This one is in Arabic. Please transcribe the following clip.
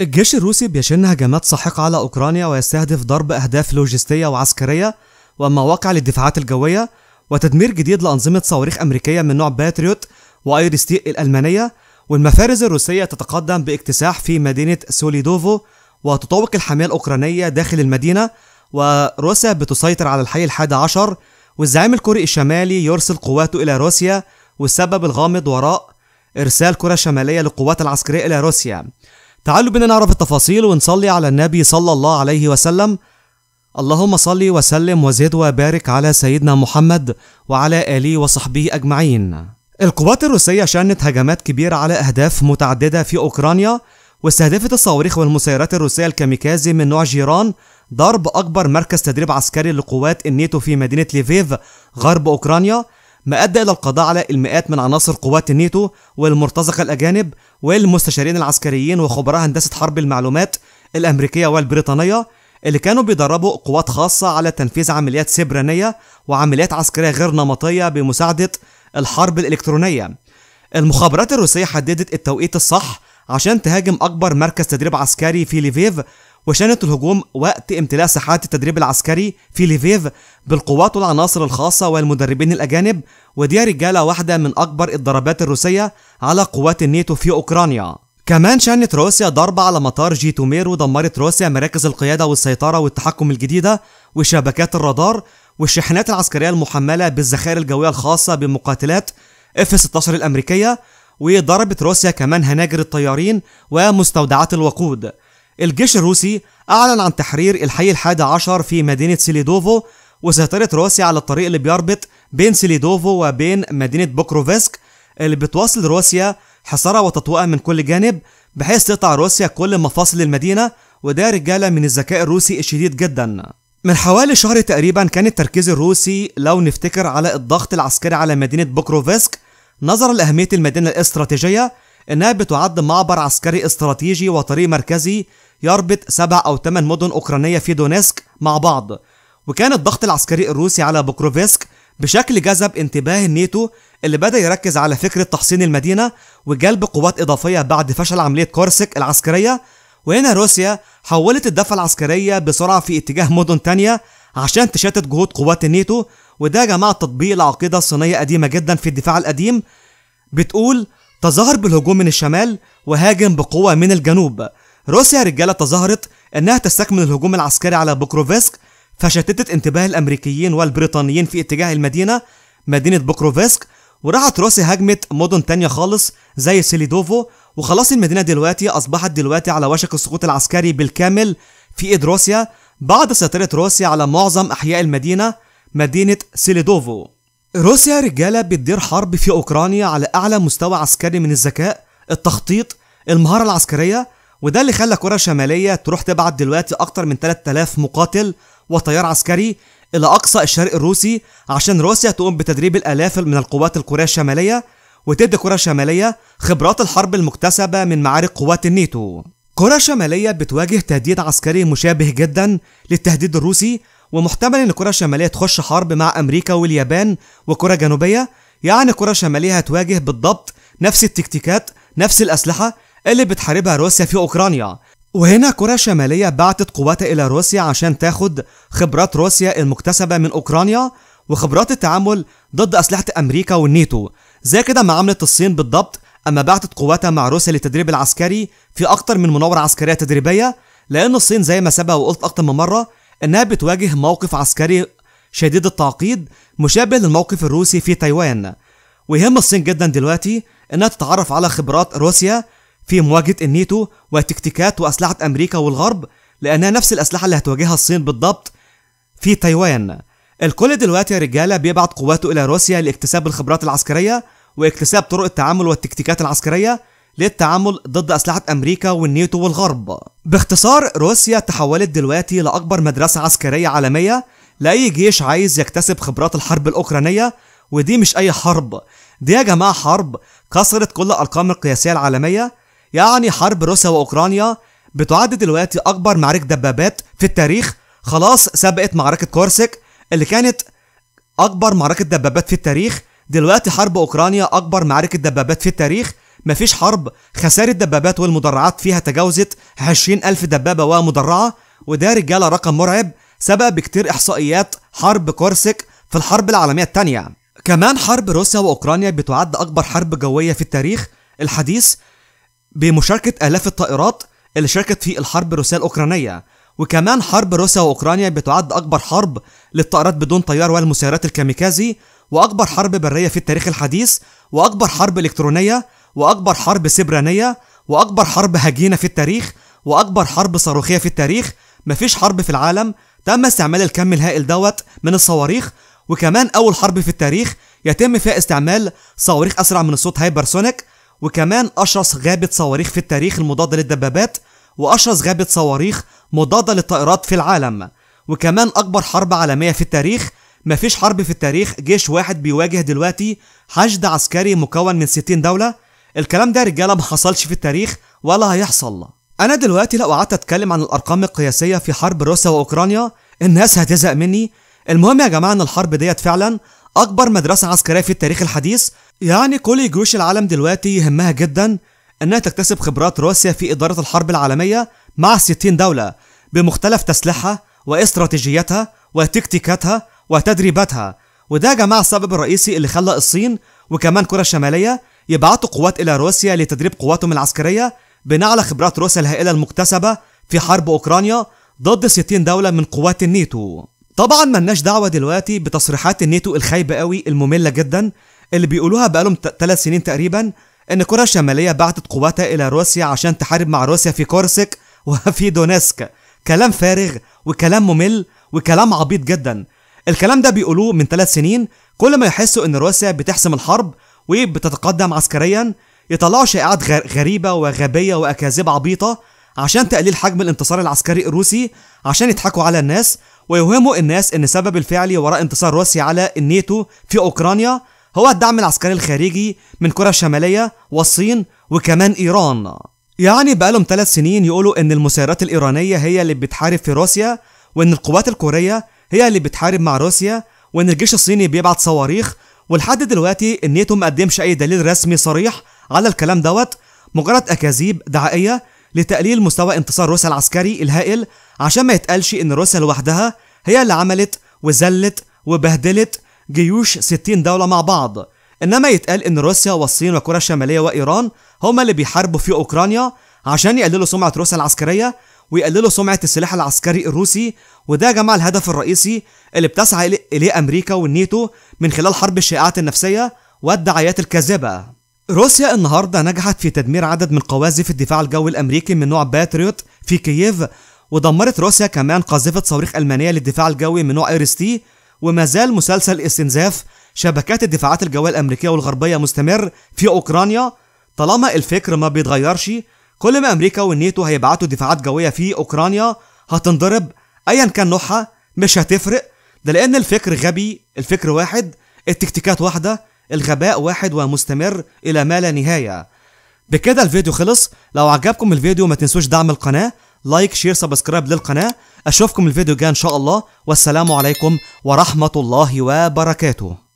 الجيش الروسي بيشن هجمات ساحقة على أوكرانيا ويستهدف ضرب أهداف لوجستية وعسكرية ومواقع للدفاعات الجوية وتدمير جديد لأنظمة صواريخ أمريكية من نوع باتريوت وأيرستي الألمانية والمفارز الروسية تتقدم باكتساح في مدينة سوليدوفو وتطوق الحماية الأوكرانية داخل المدينة وروسيا بتسيطر على الحي الحادي عشر والزعيم الكوري الشمالي يرسل قواته إلى روسيا والسبب الغامض وراء إرسال كرة شمالية للقوات العسكرية إلى روسيا تعالوا بنا نعرف التفاصيل ونصلي على النبي صلى الله عليه وسلم اللهم صل وسلم وزد وبارك على سيدنا محمد وعلى آله وصحبه أجمعين القوات الروسية شنت هجمات كبيرة على أهداف متعددة في أوكرانيا واستهدفت الصواريخ والمسيرات الروسية الكاميكازي من نوع جيران ضرب أكبر مركز تدريب عسكري لقوات النيتو في مدينة ليفيف غرب أوكرانيا ما أدى إلى القضاء على المئات من عناصر قوات النيتو والمرتزقة الأجانب والمستشارين العسكريين وخبراء هندسة حرب المعلومات الأمريكية والبريطانية اللي كانوا بيدربوا قوات خاصة على تنفيذ عمليات سبرانية وعمليات عسكرية غير نمطية بمساعدة الحرب الإلكترونية المخابرات الروسية حددت التوقيت الصح عشان تهاجم أكبر مركز تدريب عسكري في ليفيف وشنت الهجوم وقت امتلاء ساحات التدريب العسكري في ليفيف بالقوات والعناصر الخاصة والمدربين الأجانب ودي رجالة واحدة من أكبر الضربات الروسية على قوات النيتو في أوكرانيا كمان شنت روسيا ضربة على مطار جيتومير ودمرت روسيا مراكز القيادة والسيطرة والتحكم الجديدة وشبكات الرادار والشاحنات العسكرية المحملة بالذخائر الجوية الخاصة بمقاتلات اف 16 الأمريكية وضربت روسيا كمان هناجر الطيارين ومستودعات الوقود الجيش الروسي أعلن عن تحرير الحي الحادي عشر في مدينة سيليدوفو وسيطرة روسيا على الطريق اللي بيربط بين سيليدوفو وبين مدينة بوكروفسك اللي بتواصل روسيا حصارها وتطويقها من كل جانب بحيث تقطع روسيا كل مفاصل المدينة وده رجالة من الذكاء الروسي الشديد جدا من حوالي شهر تقريبا كان التركيز الروسي لو نفتكر على الضغط العسكري على مدينة بوكروفسك نظرا لأهمية المدينة الاستراتيجية إنها بتعد معبر عسكري استراتيجي وطريق مركزي يربط سبع أو ثمان مدن أوكرانية في دونيسك مع بعض وكان الضغط العسكري الروسي على بوكروفيسك بشكل جذب انتباه النيتو اللي بدأ يركز على فكرة تحصين المدينة وجلب قوات إضافية بعد فشل عملية كورسك العسكرية وهنا روسيا حولت الدفع العسكرية بسرعة في اتجاه مدن تانية عشان تشتت جهود قوات النيتو وده يا جماعة تطبيق العقيدة الصينية قديمة جدا في الدفاع القديم بتقول تظاهر بالهجوم من الشمال وهاجم بقوة من الجنوب روسيا رجالة تظاهرت أنها تستكمل الهجوم العسكري على بوكروفسك فشتتت انتباه الأمريكيين والبريطانيين في اتجاه المدينة مدينة بوكروفسك وراحت روسيا هجمت مدن تانية خالص زي سيليدوفو وخلاص المدينة دلوقتي أصبحت دلوقتي على وشك السقوط العسكري بالكامل في إيد روسيا بعد سيطرة روسيا على معظم أحياء المدينة مدينة سيليدوفو روسيا رجالة بتدير حرب في أوكرانيا على أعلى مستوى عسكري من الذكاء التخطيط المهارة العسكرية وده اللي خلى كوريا الشمالية تروح تبعت دلوقتي أكتر من 3000 مقاتل وتيار عسكري إلى أقصى الشرق الروسي عشان روسيا تقوم بتدريب الآلاف من القوات الكورية الشمالية وتدي كوريا الشمالية خبرات الحرب المكتسبة من معارك قوات النيتو كوريا الشمالية بتواجه تهديد عسكري مشابه جدا للتهديد الروسي ومحتمل ان كوريا الشمالية تخش حرب مع امريكا واليابان وكوريا الجنوبية يعني كوريا الشمالية هتواجه بالضبط نفس التكتيكات نفس الاسلحة اللي بتحاربها روسيا في أوكرانيا وهنا كوريا الشمالية بعتت قواتها إلى روسيا عشان تاخد خبرات روسيا المكتسبة من أوكرانيا وخبرات التعامل ضد أسلحة أمريكا والنيتو زي كده ما عملت الصين بالضبط أما بعتت قواتها مع روسيا للتدريب العسكري في أكتر من مناورة عسكرية تدريبية لأن الصين زي ما سبق وقلت أكتر من مرة إنها بتواجه موقف عسكري شديد التعقيد مشابه للموقف الروسي في تايوان ويهم الصين جدا دلوقتي إنها تتعرف على خبرات روسيا في مواجهة النيتو وتكتيكات وأسلحة أمريكا والغرب لأنها نفس الأسلحة اللي هتواجهها الصين بالضبط في تايوان الكل دلوقتي يا رجالة بيبعت قواته إلى روسيا لاكتساب الخبرات العسكرية واكتساب طرق التعامل والتكتيكات العسكرية للتعامل ضد أسلحة أمريكا والنيتو والغرب باختصار روسيا تحولت دلوقتي لأكبر مدرسة عسكرية عالمية لأي جيش عايز يكتسب خبرات الحرب الأوكرانية ودي مش أي حرب دي يا جماعة حرب كسرت كل الأرقام القياسية العالمية يعني حرب روسيا وأوكرانيا بتعد دلوقتي أكبر معركة دبابات في التاريخ خلاص سبقت معركة كورسك اللي كانت أكبر معركة دبابات في التاريخ دلوقتي حرب أوكرانيا أكبر معركة دبابات في التاريخ مفيش حرب خسائر الدبابات والمدرعات فيها تجاوزت 20 ألف دبابة ومدرعة وده رجالة رقم مرعب سبق بكتير إحصائيات حرب كورسك في الحرب العالمية الثانية كمان حرب روسيا وأوكرانيا بتعد أكبر حرب جوية في التاريخ الحديث بمشاركة آلاف الطائرات اللي شاركت في الحرب الروسية الأوكرانية وكمان حرب روسيا وأوكرانيا بتعد أكبر حرب للطائرات بدون طيار والمسيرات الكاميكازي وأكبر حرب برية في التاريخ الحديث وأكبر حرب إلكترونية وأكبر حرب سبرانية وأكبر حرب هجينة في التاريخ وأكبر حرب صاروخية في التاريخ مفيش حرب في العالم تم استعمال الكم الهائل دوت من الصواريخ وكمان أول حرب في التاريخ يتم فيها استعمال صواريخ أسرع من الصوت هايبرسونيك وكمان أشرس غابة صواريخ في التاريخ المضادة للدبابات وأشرس غابة صواريخ مضادة للطائرات في العالم وكمان أكبر حرب عالمية في التاريخ مفيش حرب في التاريخ جيش واحد بيواجه دلوقتي حشد عسكري مكون من 60 دولة الكلام ده رجالة ما حصلش في التاريخ ولا هيحصل أنا دلوقتي لو قعدت أتكلم عن الأرقام القياسية في حرب روسيا وأوكرانيا الناس هتزهق مني المهم يا جماعة إن الحرب ديت فعلا أكبر مدرسة عسكرية في التاريخ الحديث يعني كل جيوش العالم دلوقتي يهمها جدا انها تكتسب خبرات روسيا في اداره الحرب العالميه مع 60 دوله بمختلف تسليحها واستراتيجيتها وتكتيكاتها وتدريباتها وده يا جماعه السبب الرئيسي اللي خلى الصين وكمان كوريا الشماليه يبعتوا قوات الى روسيا لتدريب قواتهم العسكريه بناء على خبرات روسيا الهائله المكتسبه في حرب اوكرانيا ضد 60 دوله من قوات النيتو. طبعا ملناش دعوه دلوقتي بتصريحات النيتو الخايبه قوي الممله جدا اللي بيقولوها بقالهم ثلاث سنين تقريبا ان كوريا الشماليه بعتت قواتها الى روسيا عشان تحارب مع روسيا في كورسك وفي دونيسك كلام فارغ وكلام ممل وكلام عبيط جدا الكلام ده بيقولوه من ثلاث سنين كل ما يحسوا ان روسيا بتحسم الحرب وبتتقدم عسكريا يطلعوا شائعات غريبة وغبية وأكاذيب عبيطة عشان تقليل حجم الانتصار العسكري الروسي عشان يضحكوا على الناس ويوهموا الناس ان السبب الفعلي وراء انتصار روسيا على النيتو في أوكرانيا هو الدعم العسكري الخارجي من كوريا الشمالية والصين وكمان إيران يعني بقالهم ثلاث سنين يقولوا إن المسيرات الإيرانية هي اللي بتحارب في روسيا وإن القوات الكورية هي اللي بتحارب مع روسيا وإن الجيش الصيني بيبعت صواريخ ولحد دلوقتي النيتو ما قدمش أي دليل رسمي صريح على الكلام دوت مجرد أكاذيب دعائية لتقليل مستوى انتصار روسيا العسكري الهائل عشان ما يتقالش إن روسيا لوحدها هي اللي عملت وذلت وبهدلت جيوش 60 دولة مع بعض إنما يتقال إن روسيا والصين وكوريا الشمالية وإيران هما اللي بيحاربوا في أوكرانيا عشان يقللوا سمعة روسيا العسكرية ويقللوا سمعة السلاح العسكري الروسي وده يا جماعة الهدف الرئيسي اللي بتسعى إليه أمريكا والنيتو من خلال حرب الشائعات النفسية والدعايات الكاذبة روسيا النهاردة نجحت في تدمير عدد من قوازف الدفاع الجوي الأمريكي من نوع باتريوت في كييف ودمرت روسيا كمان قاذفة صواريخ ألمانية للدفاع الجوي من نوع ايرستي وما زال مسلسل استنزاف شبكات الدفاعات الجوية الأمريكية والغربية مستمر في أوكرانيا طالما الفكر ما بيتغيرش كل ما أمريكا والنيتو هيبعتوا دفاعات جوية في أوكرانيا هتنضرب أيا كان نوعها مش هتفرق ده لأن الفكر غبي الفكر واحد التكتيكات واحدة الغباء واحد ومستمر إلى ما لا نهاية بكده الفيديو خلص لو عجبكم الفيديو ما تنسوش دعم القناة لايك شير سبسكرايب للقناة أشوفكم الفيديو الجاي إن شاء الله والسلام عليكم ورحمة الله وبركاته